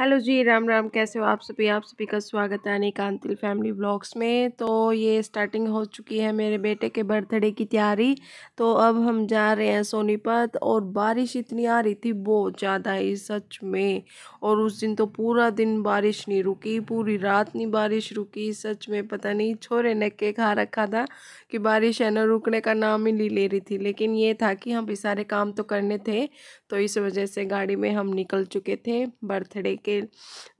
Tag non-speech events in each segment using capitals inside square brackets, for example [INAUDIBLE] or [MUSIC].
Hello जी राम राम कैसे हो आप सभी आप सभी का स्वागत है अनिकांतिल फैमिली ब्लॉग्स में तो ये स्टार्टिंग हो चुकी है मेरे बेटे के बर्थडे की तैयारी तो अब हम जा रहे हैं सोनीपत और बारिश इतनी आ रही थी बहुत ज़्यादा ही सच में और उस दिन तो पूरा दिन बारिश नहीं रुकी पूरी रात नहीं बारिश रुकी सच में पता नहीं छोरे ने के खा रखा था कि बारिश है ना रुकने का नाम ही नहीं ले रही थी लेकिन ये था कि हम भी सारे काम तो करने थे तो इस वजह से गाड़ी में हम निकल चुके थे बर्थडे के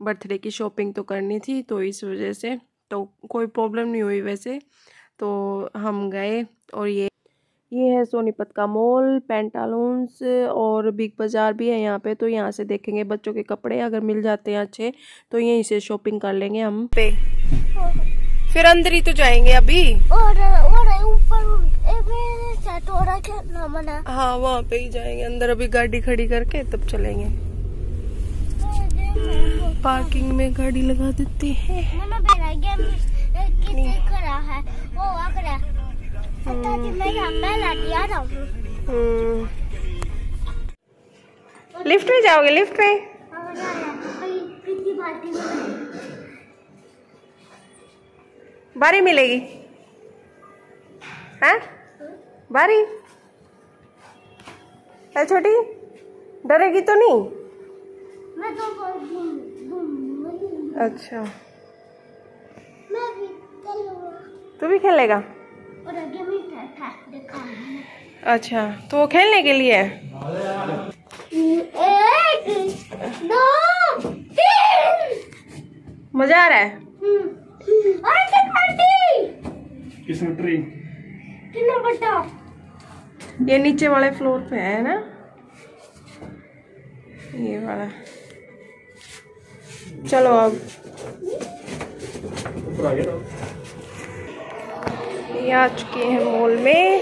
बर्थडे की शॉपिंग तो करनी थी तो इस वजह से तो कोई प्रॉब्लम नहीं हुई वैसे तो हम गए और ये ये है सोनीपत का मॉल पेंटालून्स और बिग बाज़ार भी है यहाँ पे तो यहाँ से देखेंगे बच्चों के कपड़े अगर मिल जाते हैं अच्छे तो यहीं से शॉपिंग कर लेंगे हम पे फिर अंदर ही तो जाएंगे अभी और और ऊपर हाँ वहाँ पे ही जाएंगे अंदर अभी गाड़ी खड़ी करके तब चलेंगे पार्किंग में गाड़ी लगा देते हैं हम्म। लिफ्ट में जाओगे लिफ्ट में बारी मिलेगी हैं बारी छोटी डरेगी तो नहीं तो अच्छा मैं भी तू भी खेलेगा और आगे अच्छा तो वो खेलने के लिए एक, दो, मजा आ रहा है हम्म। किसमें ये नीचे वाले फ्लोर पे है ना ये वाला चलो अब ये आ चुके हैं मॉल में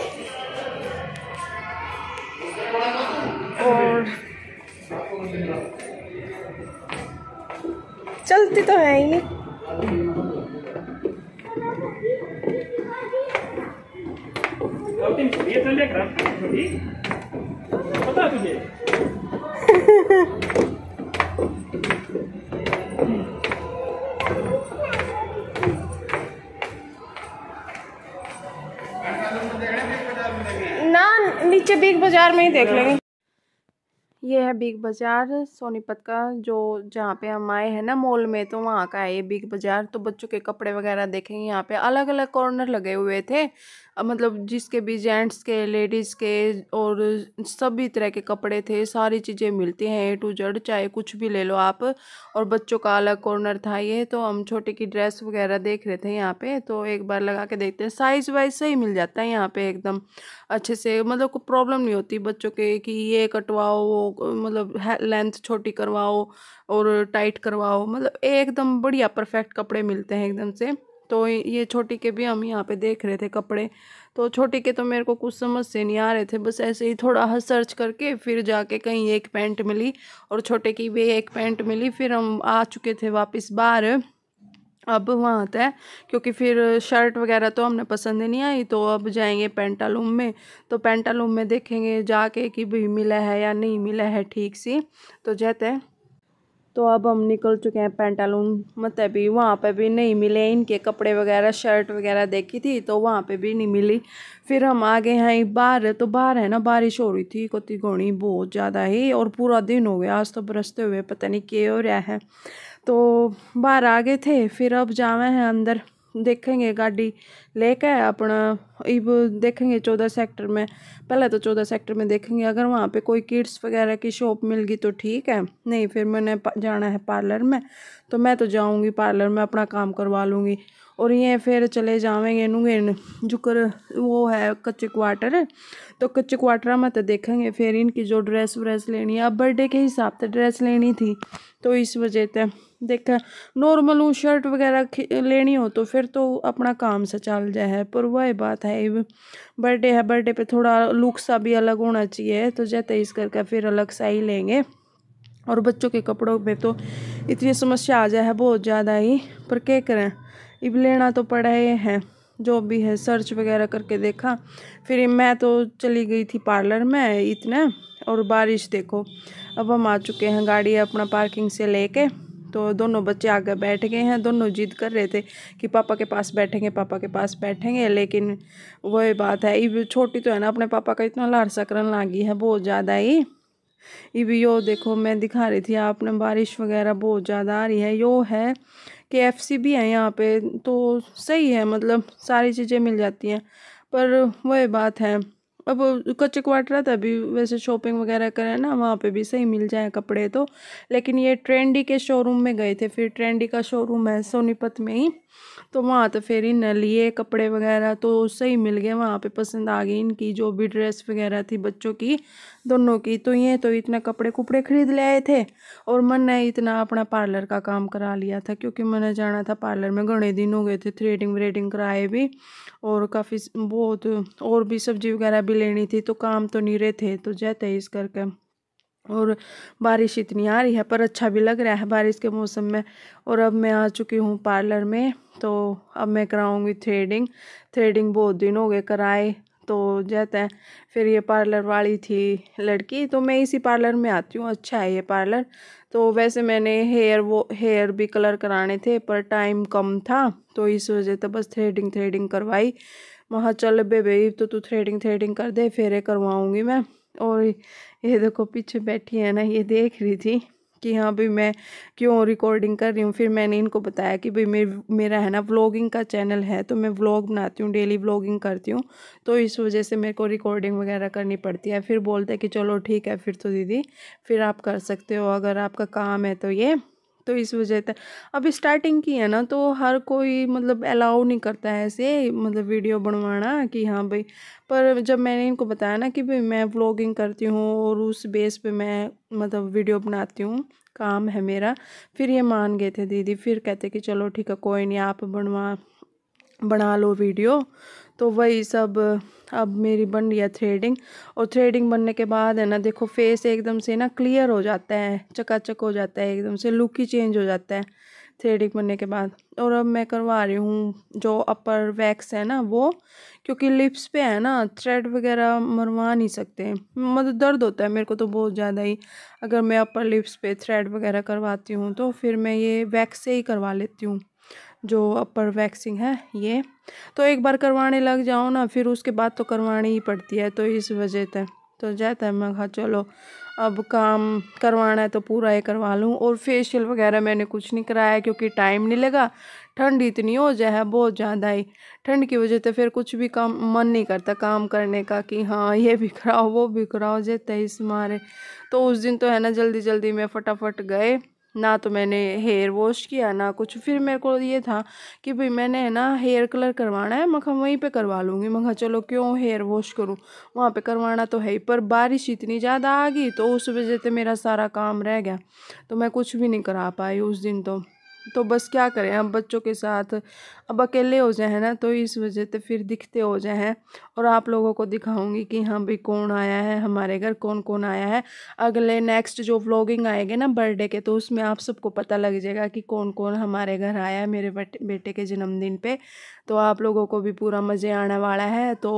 और चलते तो है ही नहीं नीचे बिग बाज़ार में ही देख लेंगे ये है बिग बाज़ार सोनीपत का जो जहाँ पे हम आए हैं ना मॉल में तो वहाँ का है ये बिग बाज़ार तो बच्चों के कपड़े वगैरह देखेंगे यहाँ पे अलग अलग कॉर्नर लगे हुए थे मतलब जिसके भी जेंट्स के लेडीज़ के और सभी तरह के कपड़े थे सारी चीज़ें मिलती हैं ए टू जेड चाहे कुछ भी ले लो आप और बच्चों का अलग कॉर्नर था ये तो हम छोटे की ड्रेस वगैरह देख रहे थे यहाँ पे तो एक बार लगा के देखते हैं साइज़ वाइज सही मिल जाता है यहाँ पे एकदम अच्छे से मतलब कोई प्रॉब्लम नहीं होती बच्चों के कि ये कटवाओ वो मतलब लेंथ छोटी करवाओ और टाइट करवाओ मतलब एकदम बढ़िया परफेक्ट कपड़े मिलते हैं एकदम से तो ये छोटी के भी हम यहाँ पे देख रहे थे कपड़े तो छोटी के तो मेरे को कुछ समझ से नहीं आ रहे थे बस ऐसे ही थोड़ा सर्च करके फिर जाके कहीं एक पैंट मिली और छोटे की भी एक पैंट मिली फिर हम आ चुके थे वापस बाहर अब वहाँ तय क्योंकि फिर शर्ट वगैरह तो हमने पसंद नहीं आई तो अब जाएंगे पेंटालूम में तो पेंटालूम में देखेंगे जाके कि भी मिला है या नहीं मिला है ठीक सी तो जैते तो अब हम निकल चुके हैं पेंटालून मतलब भी वहाँ पे भी नहीं मिले इनके कपड़े वगैरह शर्ट वगैरह देखी थी तो वहाँ पे भी नहीं मिली फिर हम आ गए हैं बाहर तो बाहर है ना बारिश हो रही थी कोती घोड़ी बहुत ज़्यादा ही और पूरा दिन हो गया आज तो बरसते हुए पता नहीं क्या हो रहा है तो बाहर आ गए थे फिर अब जावे हैं अंदर देखेंगे गाड़ी लेके अपना इब देखेंगे चौदह सेक्टर में पहले तो चौदह सेक्टर में देखेंगे अगर वहाँ पे कोई किड्स वगैरह की शॉप मिल गई तो ठीक है नहीं फिर मैंने जाना है पार्लर में तो मैं तो जाऊँगी पार्लर में अपना काम करवा लूँगी और ये फिर चले जाएंगे नूंगे जुकर वो है कच्चे क्वार्टर तो कच्चे क्वार्टर में तो देखेंगे फिर इनकी जो ड्रेस व्रेस लेनी है अब बर्थडे के हिसाब से ड्रेस लेनी थी तो इस वजह से देखा नॉर्मल वो शर्ट वगैरह लेनी हो तो फिर तो अपना काम से चल जाए है पर वह बात है बर्थडे है बर्थडे पे थोड़ा लुक सा भी अलग होना चाहिए तो जैसे इस करके फिर अलग सा ही लेंगे और बच्चों के कपड़ों पे तो इतनी समस्या आ जाए है बहुत ज़्यादा ही पर क्या करें इब लेना तो पड़ा ही है जो भी है सर्च वगैरह करके देखा फिर मैं तो चली गई थी पार्लर में इतना और बारिश देखो अब हम आ चुके हैं गाड़ी अपना पार्किंग से लेके तो दोनों बच्चे आगे बैठ गए हैं दोनों जिद कर रहे थे कि पापा के पास बैठेंगे पापा के पास बैठेंगे लेकिन वही बात है इब छोटी तो है ना अपने पापा का इतना लारसा करने लगी है बहुत ज़्यादा ही भी यो देखो मैं दिखा रही थी आपने बारिश वगैरह बहुत ज़्यादा आ रही है यो है के एफ सी भी है यहाँ पे तो सही है मतलब सारी चीज़ें मिल जाती हैं पर वही बात है अब कच्चे क्वार्टर था अभी वैसे शॉपिंग वगैरह करें ना वहाँ पे भी सही मिल जाए कपड़े तो लेकिन ये ट्रेंडी के शोरूम में गए थे फिर ट्रेंडी का शोरूम है सोनीपत में ही तो वहाँ तो फिर इन लिए कपड़े वगैरह तो सही मिल गए वहाँ पे पसंद आ गई इनकी जो भी ड्रेस वगैरह थी बच्चों की दोनों की तो ये तो इतना कपड़े कुपड़े खरीद ले आए थे और मन ने इतना अपना पार्लर का काम करा लिया था क्योंकि मैंने जाना था पार्लर में घने दिन हो गए थे थ्रेडिंग व्रेडिंग कराए भी और काफ़ी बहुत और भी सब्जी वगैरह भी लेनी थी तो काम तो नहीं रहे थे तो जाते इस करके और बारिश इतनी आ रही है पर अच्छा भी लग रहा है बारिश के मौसम में और अब मैं आ चुकी हूँ पार्लर में तो अब मैं कराऊँगी थ्रेडिंग थ्रेडिंग बहुत दिन हो गए कराए तो जाते हैं फिर ये पार्लर वाली थी लड़की तो मैं इसी पार्लर में आती हूँ अच्छा है ये पार्लर तो वैसे मैंने हेयर वो हेयर भी कलर कराने थे पर टाइम कम था तो इस वजह से बस थ्रेडिंग थ्रेडिंग करवाई वहाँ चल बेबे तो तू थ्रेडिंग थ्रेडिंग कर दे फेरे करवाऊँगी मैं और ये देखो पीछे बैठी है ना ये देख रही थी कि हाँ भाई मैं क्यों रिकॉर्डिंग कर रही हूँ फिर मैंने इनको बताया कि भाई मेरे मेरा है ना व्लॉगिंग का चैनल है तो मैं व्लॉग बनाती हूँ डेली व्लॉगिंग करती हूँ तो इस वजह से मेरे को रिकॉर्डिंग वगैरह करनी पड़ती है फिर बोलते हैं कि चलो ठीक है फिर तो दीदी फिर आप कर सकते हो अगर आपका काम है तो ये तो इस वजह से अब स्टार्टिंग की है ना तो हर कोई मतलब अलाउ नहीं करता है ऐसे मतलब वीडियो बनवाना कि हाँ भाई पर जब मैंने इनको बताया ना कि भाई मैं व्लॉगिंग करती हूँ और उस बेस पे मैं मतलब वीडियो बनाती हूँ काम है मेरा फिर ये मान गए थे दीदी फिर कहते कि चलो ठीक है कोई नहीं आप बनवा बना लो वीडियो तो वही सब अब मेरी बन रही है थ्रेडिंग और थ्रेडिंग बनने के बाद है ना देखो फेस एकदम से ना क्लियर हो जाता है चकाचक हो जाता है एकदम से लुक ही चेंज हो जाता है थ्रेडिंग बनने के बाद और अब मैं करवा रही हूँ जो अपर वैक्स है ना वो क्योंकि लिप्स पे है ना थ्रेड वगैरह मरवा नहीं सकते मतलब दर्द होता है मेरे को तो बहुत ज़्यादा ही अगर मैं अपर लिप्स पे थ्रेड वगैरह करवाती हूँ तो फिर मैं ये वैक्स से ही करवा लेती हूँ जो अपर वैक्सिंग है ये तो एक बार करवाने लग जाओ ना फिर उसके बाद तो करवानी ही पड़ती है तो इस वजह से तो जाता है मैं कहा चलो अब काम करवाना है तो पूरा ही करवा लूँ और फेशियल वगैरह मैंने कुछ नहीं कराया क्योंकि टाइम नहीं लगा ठंड इतनी हो जाए बहुत ज़्यादा ही ठंड की वजह से फिर कुछ भी काम मन नहीं करता काम करने का कि हाँ ये भी कराओ वो भी कराओ जैसे इस मारे तो उस दिन तो है ना जल्दी जल्दी में फटाफट गए ना तो मैंने हेयर वॉश किया ना कुछ फिर मेरे को ये था कि भाई मैंने है ना हेयर कलर करवाना है मैं वहीं पे करवा लूँगी मैं चलो क्यों हेयर वॉश करूँ वहाँ पे करवाना तो है ही पर बारिश इतनी ज़्यादा आ गई तो उस वजह से मेरा सारा काम रह गया तो मैं कुछ भी नहीं करा पाई उस दिन तो तो बस क्या करें अब बच्चों के साथ अब अकेले हो जाए ना तो इस वजह से फिर दिखते हो जाए हैं और आप लोगों को दिखाऊंगी कि हाँ भाई कौन आया है हमारे घर कौन कौन आया है अगले नेक्स्ट जो व्लॉगिंग आएगी ना बर्थडे के तो उसमें आप सबको पता लग जाएगा कि कौन कौन हमारे घर आया है मेरे बेटे के जन्मदिन पर तो आप लोगों को भी पूरा मज़े आने वाला है तो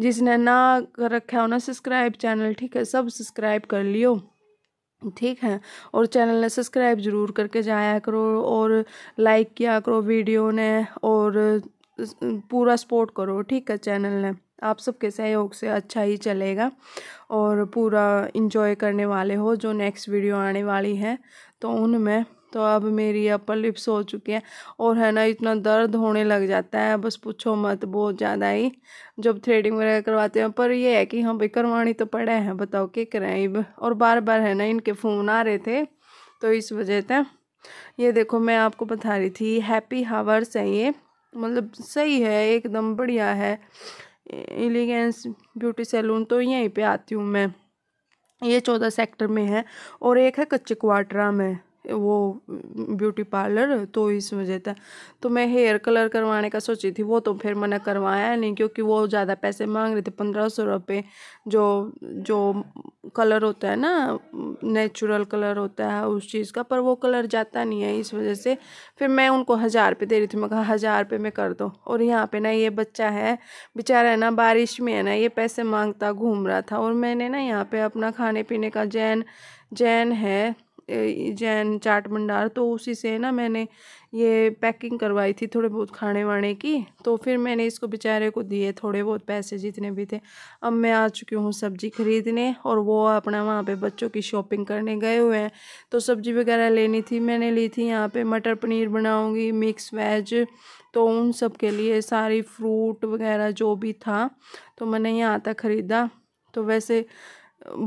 जिसने ना रखा हो ना सब्सक्राइब चैनल ठीक है सब सब्सक्राइब कर लियो ठीक है और चैनल ने सब्सक्राइब ज़रूर करके जाया करो और लाइक किया करो वीडियो ने और पूरा सपोर्ट करो ठीक है चैनल ने आप सबके सहयोग से अच्छा ही चलेगा और पूरा इन्जॉय करने वाले हो जो नेक्स्ट वीडियो आने वाली है तो उनमें तो अब मेरी अपर लिप्स हो चुकी है और है ना इतना दर्द होने लग जाता है बस पूछो मत बहुत ज़्यादा ही जब थ्रेडिंग वगैरह करवाते हैं पर ये है कि हम हाँ भाई करवानी तो पड़े हैं बताओ क्या करें और बार बार है ना इनके फ़ोन आ रहे थे तो इस वजह से ये देखो मैं आपको बता रही थी हैप्पी हावर्स है ये मतलब सही है एकदम बढ़िया है एलिगेंस ब्यूटी सैलून तो यहीं पर आती हूँ मैं ये चौदह सेक्टर में है और एक है कच्चे क्वाटरा में वो ब्यूटी पार्लर तो इस वजह था तो मैं हेयर कलर करवाने का सोची थी वो तो फिर मैंने करवाया नहीं क्योंकि वो ज़्यादा पैसे मांग रहे थे पंद्रह सौ रुपये जो जो कलर होता है ना नेचुरल कलर होता है उस चीज़ का पर वो कलर जाता नहीं है इस वजह से फिर मैं उनको हज़ार रुपये दे रही थी मैं कहा हज़ार रुपये में कर दो और यहाँ पर ना ये बच्चा है बेचारा है ना बारिश में है ना ये पैसे मांगता घूम रहा था और मैंने ना यहाँ पर अपना खाने पीने का जैन जैन है जैन चाट भंडार तो उसी से ना मैंने ये पैकिंग करवाई थी थोड़े बहुत खाने वाने की तो फिर मैंने इसको बेचारे को दिए थोड़े बहुत पैसे जितने भी थे अब मैं आ चुकी हूँ सब्ज़ी ख़रीदने और वो अपना वहाँ पे बच्चों की शॉपिंग करने गए हुए हैं तो सब्ज़ी वगैरह लेनी थी मैंने ली थी यहाँ पर मटर पनीर बनाऊँगी मिक्स वेज तो उन सब के लिए सारी फ्रूट वगैरह जो भी था तो मैंने यहाँ तक ख़रीदा तो वैसे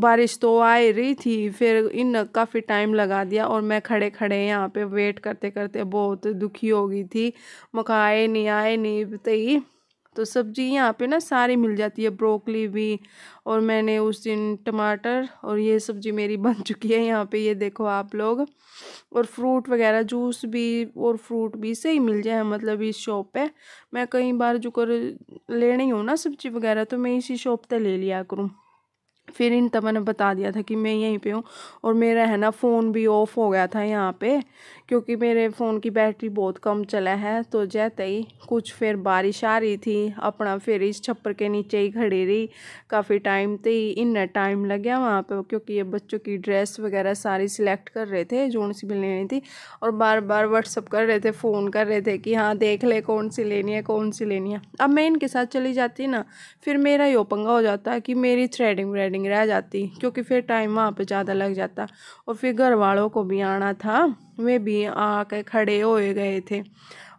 बारिश तो आ रही थी फिर इन काफ़ी टाइम लगा दिया और मैं खड़े खड़े यहाँ पे वेट करते करते बहुत दुखी हो गई थी मका आए नहीं आए नहीं बताई तो सब्जी यहाँ पे ना सारी मिल जाती है ब्रोकली भी और मैंने उस दिन टमाटर और ये सब्जी मेरी बन चुकी है यहाँ पे ये देखो आप लोग और फ्रूट वगैरह जूस भी और फ्रूट भी सही मिल जाए हाँ, मतलब इस शॉप पे मैं कई बार जो कर लेनी हूँ ना सब्जी वगैरह तो मैं इसी शॉप पर ले लिया करूँ फिर इन तब मैंने बता दिया था कि मैं यहीं पे हूँ और मेरा है ना फ़ोन भी ऑफ हो गया था यहाँ पे क्योंकि मेरे फ़ोन की बैटरी बहुत कम चला है तो जैते ही कुछ फिर बारिश आ रही थी अपना फिर इस छप्पर के नीचे ही खड़ी रही काफ़ी टाइम तो इन्ना टाइम लग गया वहाँ पर क्योंकि ये बच्चों की ड्रेस वगैरह सारी सिलेक्ट कर रहे थे जोन सी भी लेनी थी और बार बार व्हाट्सअप कर रहे थे फ़ोन कर रहे थे कि हाँ देख ले कौन सी लेनी है कौन सी लेनी है अब मैं इनके साथ चली जाती ना फिर मेरा यो पंगा हो जाता कि मेरी थ्रेडिंग व्रेडिंग रह जाती क्योंकि फिर टाइम वहाँ पर ज़्यादा लग जाता और फिर घर वालों को भी आना था में भी आके खड़े होए गए थे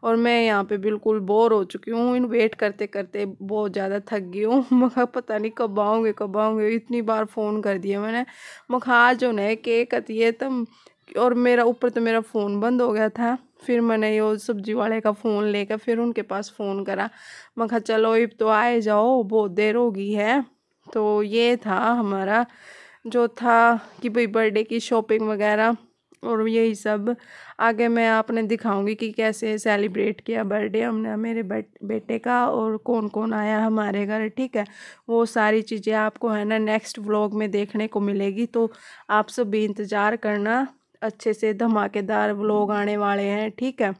और मैं यहाँ पे बिल्कुल बोर हो चुकी हूँ इन वेट करते करते बहुत ज़्यादा थक गई हूँ [LAUGHS] मगर पता नहीं कब आऊँगे कब आऊँगे इतनी बार फ़ोन कर दिया मैंने मखा जो ने केक अतिए तब और मेरा ऊपर तो मेरा फ़ोन बंद हो गया था फिर मैंने यो सब्जी वाले का फ़ोन लेकर फिर उनके पास फ़ोन करा मैं चलो इब तो आए जाओ बहुत देर होगी है तो ये था हमारा जो था कि भाई बर्थडे की शॉपिंग वगैरह और यही सब आगे मैं आपने दिखाऊंगी कि कैसे सेलिब्रेट किया बर्थडे हमने मेरे बेटे का और कौन कौन आया हमारे घर ठीक है वो सारी चीज़ें आपको है ना नेक्स्ट व्लॉग में देखने को मिलेगी तो आप सब भी इंतज़ार करना अच्छे से धमाकेदार व्लॉग आने वाले हैं ठीक है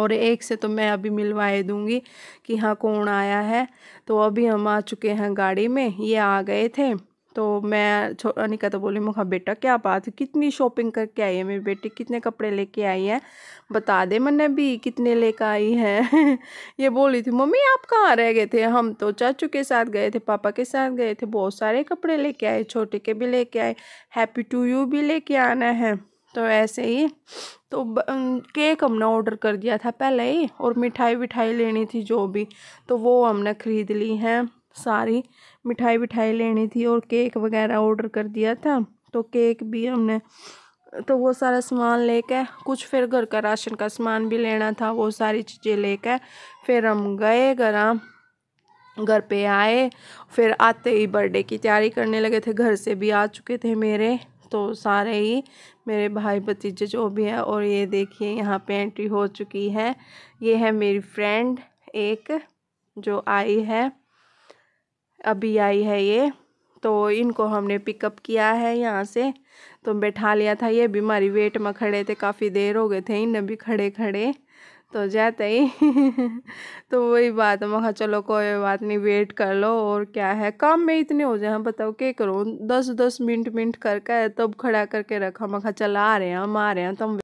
और एक से तो मैं अभी मिलवाए दूंगी कि हाँ कौन आया है तो अभी हम आ चुके हैं गाड़ी में ये आ गए थे तो मैं अनिका तो बोली मुखा बेटा क्या बात है कितनी शॉपिंग करके आई है मेरी बेटी कितने कपड़े लेके आई है बता दे मैंने भी कितने लेकर आई है [LAUGHS] ये बोली थी मम्मी आप कहाँ रह गए थे हम तो चाचू के साथ गए थे पापा के साथ गए थे बहुत सारे कपड़े लेके आए छोटे के भी लेके आए हैप्पी टू यू भी लेके आना है तो ऐसे ही तो केक हमने ऑर्डर कर दिया था पहले ही और मिठाई विठाई लेनी थी जो भी तो वो हमने ख़रीद ली हैं सारी मिठाई विठाई लेनी थी और केक वगैरह ऑर्डर कर दिया था तो केक भी हमने तो वो सारा सामान लेकर कुछ फिर घर का राशन का सामान भी लेना था वो सारी चीज़ें लेकर फिर हम गए घर घर पे आए फिर आते ही बर्थडे की तैयारी करने लगे थे घर से भी आ चुके थे मेरे तो सारे ही मेरे भाई भतीजे जो भी हैं और ये देखिए यहाँ पे एंट्री हो चुकी है ये है मेरी फ्रेंड एक जो आई है अभी आई है ये तो इनको हमने पिकअप किया है यहाँ से तो बैठा लिया था ये बीमारी वेट में खड़े थे काफ़ी देर हो गए थे इन भी खड़े खड़े तो जाते ही [LAUGHS] तो वही बात मैं चलो कोई बात नहीं वेट कर लो और क्या है काम में इतने हो जाए बताओ क्या करो दस दस मिनट मिनट करके तब खड़ा करके रखा मखा चला आ रहे हैं हम आ रहे हैं तुम तो